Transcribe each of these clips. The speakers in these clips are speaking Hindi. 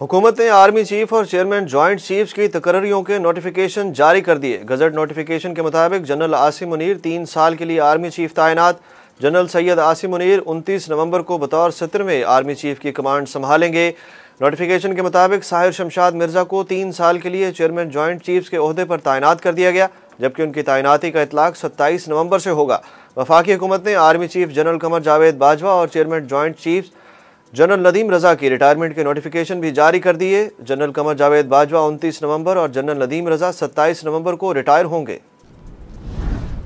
हुकूमत ने आर्मी चीफ और चेयरमैन जॉइंट चीफ्स की तकर्रियों के नोटिफिकेशन जारी कर दिए गजट नोटिफिकेशन के मुताबिक जनरल आसिम मुनीर तीन साल के लिए आर्मी चीफ तैनात जनरल सैयद आसिम मुनीर उनतीस नवंबर को बतौर सत्र में आर्मी चीफ की कमांड संभालेंगे नोटिफिकेशन के मुताबिक साहिर शमशाद मिर्जा को तीन साल के लिए चेयरमैन जॉइंट चीफ्स के अहदे पर तैनात कर दिया गया जबकि उनकी तैनाती का इतलाक सत्ताईस नवंबर से होगा वफाकी हुकूमत ने army chief general Qamar Javed Bajwa और chairman joint chiefs general Nadeem Raza की रिटायरमेंट के नोटिफिकेशन भी जारी कर दिए जनरल कमर जावेद बाजवा 29 नवंबर और जनरल नदीम रजा सत्ताईस नवंबर को रिटायर होंगे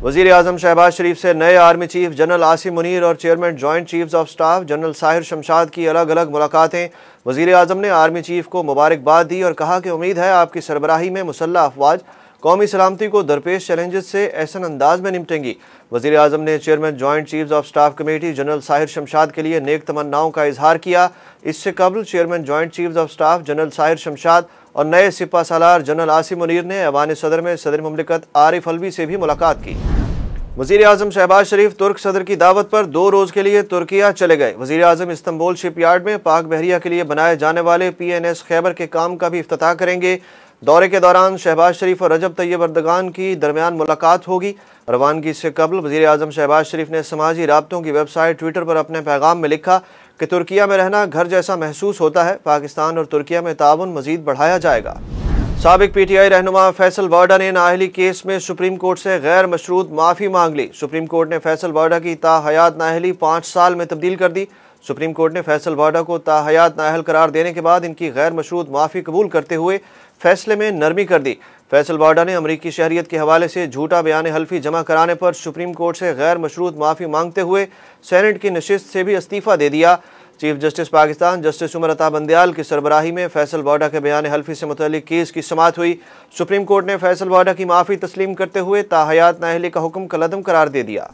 वजीर अजम शहबाज शरीफ से नए army chief general Asim Munir और chairman joint chiefs of staff general Sahir Shamshad की अलग अलग मुलाकातें वजीर आजम ने आर्मी चीफ को मुबारकबाद दी और कहा कि उम्मीद है आपकी सरबराही में मुसल्ला अफवाज कौमी सलामती को दरपेश चैलेंजेस से ऐसा अंदाज में निपटेंगी वजीर अजम ने chairman joint chief of staff committee general Sahir Shamshad के लिए नेक तमन्नाओं का इजहार किया इससे कबल chairman joint chief of staff general Sahir Shamshad और नए सिपा सालार जनरल आसिम मुनीर ने अवान सदर में सदर ममलिकत आरिफ अलवी से भी मुलाकात की वजीर अजम शहबाज शरीफ तुर्क सदर की दावत पर दो रोज़ के लिए तुर्किया चले गए वजीर अजम इस्तंबुल शिपयार्ड में पाक बहरिया के लिए बनाए जाने वाले पी एन एस खैबर के काम का भी अफ्ताह करेंगे दौरे के दौरान शहबाज शरीफ और रजब तैयब अर्दगान की दरमियान मुलाकात होगी रवानगी से कबल वजीर अजम शहबाज शरीफ ने समाजी रबतों की वेबसाइट ट्विटर पर अपने पैगाम में लिखा कि तुर्किया में रहना घर जैसा महसूस होता है पाकिस्तान और तुर्किया में ताउन मजीद बढ़ाया जाएगा सबक पी टी आई रहनुमा फैसल बार्डा ने नाहली केस में सुप्रीम कोर्ट से गैर मशरूत माफ़ी मांग ली सुप्रीम कोर्ट ने फैसल बार्डा की ताहयात नाहली पाँच साल में तब्दील कर दी सुप्रीम कोर्ट ने फैसल बार्डा को ताहयात नाहल करार देने के बाद इनकी गैर मशरूत माफ़ी कबूल करते हुए फैसले में नरमी कर दी फैसल बार्डा ने अमरीकी शहरीत के हवाले से झूठा बयान हल्फी जमा कराने पर सुप्रीम कोर्ट से गैर मशरूत माफ़ी मांगते हुए सैनेट की नशस्त से भी इस्तीफ़ा दे दिया chief justice Pakistan justice Umar Ata Bandial की सरबराही में फैसल वाडा के बयान हल्फी से मुतल केस की समात हुई सुप्रीम कोर्ट ने फैसल वाडा की माफ़ी तस्लीम करते हुए ताहयात नाहली का हुक्म कलदम करार दे दिया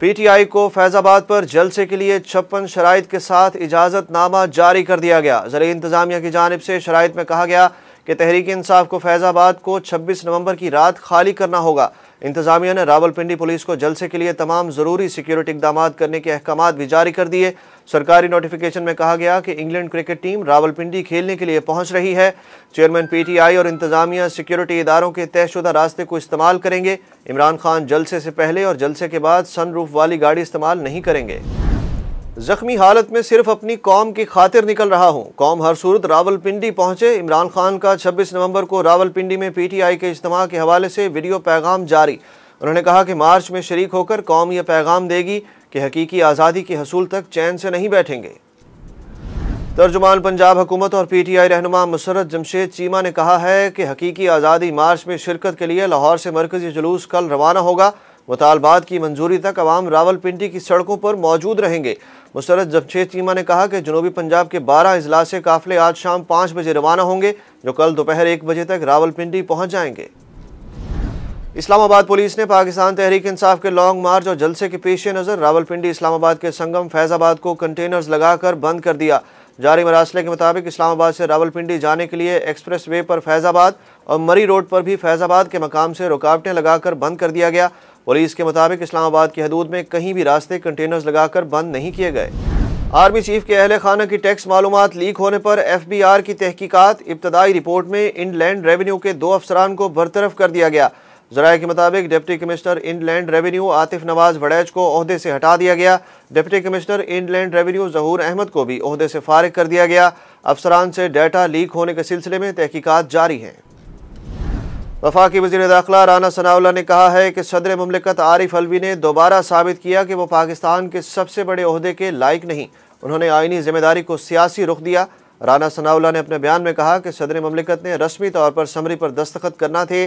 पीटीआई को फैज़ाबाद पर जलसे के लिए छप्पन शराइ के साथ इजाज़तनामा जारी कर दिया गया ज़रिए इंतज़ामिया की जानब से शराइ में कहा गया कि तहरीक इंसाफ को फैज़ाबाद को छब्बीस नवंबर की रात खाली करना होगा इंतजामिया ने रावलपिंडी पुलिस को जलसे के लिए तमाम ज़रूरी सिक्योरिटी इकदाम करने के अहकाम भी जारी कर दिए सरकारी नोटिफिकेशन में कहा गया कि इंग्लैंड क्रिकेट टीम रावलपिंडी खेलने के लिए पहुंच रही है चेयरमैन पीटीआई और इंतजामिया सिक्योरिटी इदारों के तयशुदा रास्ते को इस्तेमाल करेंगे इमरान खान जलसे से पहले और जलसे के बाद सनरूफ वाली गाड़ी इस्तेमाल नहीं करेंगे जख्मी हालत में सिर्फ अपनी कौम की खातिर निकल रहा हूँ कौम हर सूरत रावलपिंडी पहुंचे इमरान खान का 26 नवंबर को रावलपिंडी में पीटीआई के इज्तम के हवाले से वीडियो पैगाम जारी उन्होंने कहा कि मार्च में शरीक होकर कौम यह पैगाम देगी कि हकीकी आज़ादी के हसूल तक चैन से नहीं बैठेंगे तर्जुमान पंजाब हुकूमत और पी टी आई रहनुमा मुसरत जमशेद चीमा ने कहा है कि हकीकी आज़ादी मार्च में शिरकत के लिए लाहौर से मरकजी जुलूस कल रवाना होगा मुतालबात की मंजूरी तक अवाम रावलपिंडी की सड़कों पर मौजूद रहेंगे मुसरत जमशेद चीमा ने कहा कि जनूबी पंजाब के बारह अजला से काफिले आज शाम पाँच बजे रवाना होंगे जो कल दोपहर एक बजे तक रावलपिंडी पहुँच जाएंगे इस्लामाबाद पुलिस ने पाकिस्तान तहरीक इंसाफ के लॉन्ग मार्च और जलसे के पेश नज़र रावलपिंडी इस्लामाबाद के संगम फैज़ाबाद को कंटेनर्स लगाकर बंद कर दिया जारी मरासले के मुताबिक इस्लामाबाद से रावलपिंडी जाने के लिए एक्सप्रेस वे पर फैज़ाबाद और मरी रोड पर भी फैज़ाबाद के मकाम से रुकावटें लगाकर बंद कर दिया गया पुलिस के मुताबिक इस्लामाबाद की हदूद में कहीं भी रास्ते कंटेनर्स लगाकर बंद नहीं किए गए आर्मी चीफ के अहल खाना की टैक्स मालूम लीक होने पर एफ बी आर की तहकीकत इब्तदाई रिपोर्ट में लैंड रेवेन्यू के दो अफसरान को बरतरफ कर दिया गया जराये के मुताबिक deputy commissioner land revenue Atif Nawaz Waraich को अहदे से हटा दिया गया deputy commissioner land revenue Zahoor Ahmed को भी अहदे से फारिग कर दिया गया अफसरान से डाटा लीक होने के सिलसिले में तहकीकत जारी हैं वफाकी वजी दाखिला राना सनाउल्ला ने कहा है कि सदर ममलिकत आरिफ अलवी ने दोबारा साबित किया कि वो पाकिस्तान के सबसे बड़े अहदे के लायक नहीं उन्होंने आइनी जिम्मेदारी को सियासी रुख दिया राना सनाउल्ला ने अपने बयान में कहा कि सदर ममलिकत ने रस्मी तौर पर समरी पर दस्तखत करना थे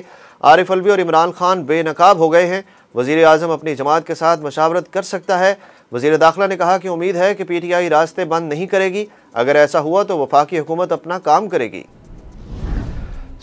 आरिफ अलवी और इमरान खान बेनकाब हो गए हैं वजीर अजम अपनी जमात के साथ मशावरत कर सकता है वजीर दाखिला ने कहा कि उम्मीद है कि पी टी आई रास्ते बंद नहीं करेगी अगर ऐसा हुआ तो वफाकी हुकूमत अपना काम करेगी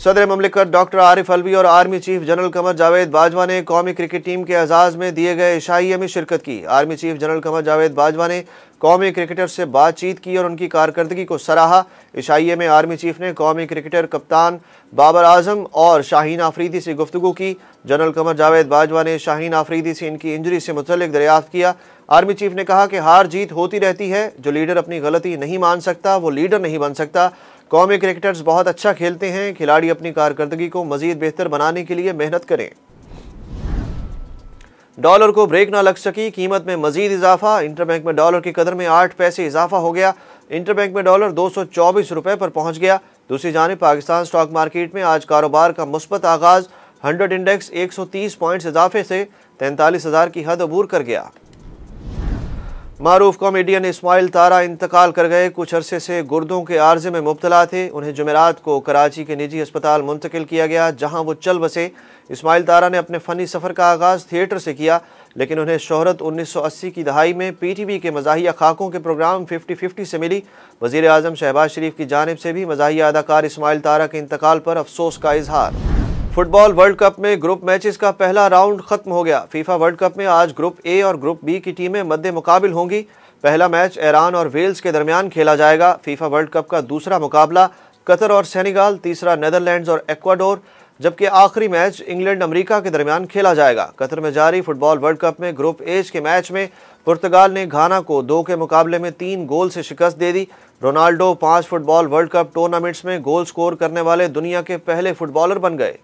सदर ममलिकत डॉक्टर आरिफ अलवी और army chief general Qamar Javed Bajwa ने कौमी क्रिकेट टीम के एजाज़ में दिए गए इशाइये में शिरकत की army chief general Qamar Javed Bajwa ने कौमी क्रिकेटर से बातचीत की और उनकी कारकर्दगी को सराहा इशाइये में आर्मी चीफ ने कौमी क्रिकेटर कप्तान बाबर आजम और शाहीन आफरीदी से गुफ्तु की जनरल कमर जावेद बाजवा ने शाहीन आफरीदी से इनकी इंजरी से मुतल दरियाफ्त किया आर्मी चीफ ने कहा कि हार जीत होती रहती है जो लीडर अपनी गलती नहीं मान सकता वो लीडर नहीं बन सकता कौमी क्रिकेटर्स बहुत अच्छा खेलते हैं खिलाड़ी अपनी कारकर्दगी को मजीद बेहतर बनाने के लिए मेहनत करें डॉलर को ब्रेक ना लग सकी कीमत में मजीद इजाफा इंटरबैंक में डॉलर की कदर में आठ पैसे इजाफा हो गया इंटरबैंक में डॉलर दो सौ चौबीस रुपये पर पहुंच गया दूसरी जानब पाकिस्तान स्टॉक मार्केट में आज कारोबार का मुस्बत आगाज़ हंड्रेड इंडेक्स एक सौ तीस पॉइंट्स इजाफे से तैंतालीस हज़ार की हद अबूर कर गया मरूफ कॉमेडियन इसमाइल तारा इंतकाल कर गए कुछ अरसे से गुर्दों के आर्जे में मुबतला थे उन्हें जमेरात को कराची के निजी अस्पताल मुंतकिल किया गया जहां वो चल बसे इसमाइल तारा ने अपने फ़नी सफ़र का आगाज़ थिएटर से किया लेकिन उन्हें शहरत 1980 की दहाई में पी टी वी के मजाहिया खाकों के प्रोग्राम फिफ्टी फिफ्टी से मिली वजीर अजम शहबाज शरीफ की जानब से भी मजाहिया अदाकार इसमाइल तारा के इंतकाल पर अफसोस का इजहार फुटबॉल वर्ल्ड कप में ग्रुप मैचेस का पहला राउंड खत्म हो गया फीफा वर्ल्ड कप में आज ग्रुप ए और ग्रुप बी की टीमें मद्दे मुकाबिल होंगी पहला मैच ईरान और वेल्स के दरमियान खेला जाएगा फीफा वर्ल्ड कप का दूसरा मुकाबला कतर और सेनेगाल तीसरा नदरलैंड्स और एक्वाडोर जबकि आखिरी मैच इंग्लैंड अमेरिका के दरमियान खेला जाएगा कतर में जारी फुटबॉल वर्ल्ड कप में ग्रुप एज के मैच में पुर्तगाल ने घाना को दो के मुकाबले में तीन गोल से शिकस्त दे दी रोनाल्डो पांच फुटबॉल वर्ल्ड कप टूर्नामेंट्स में गोल स्कोर करने वाले दुनिया के पहले फुटबॉलर बन गए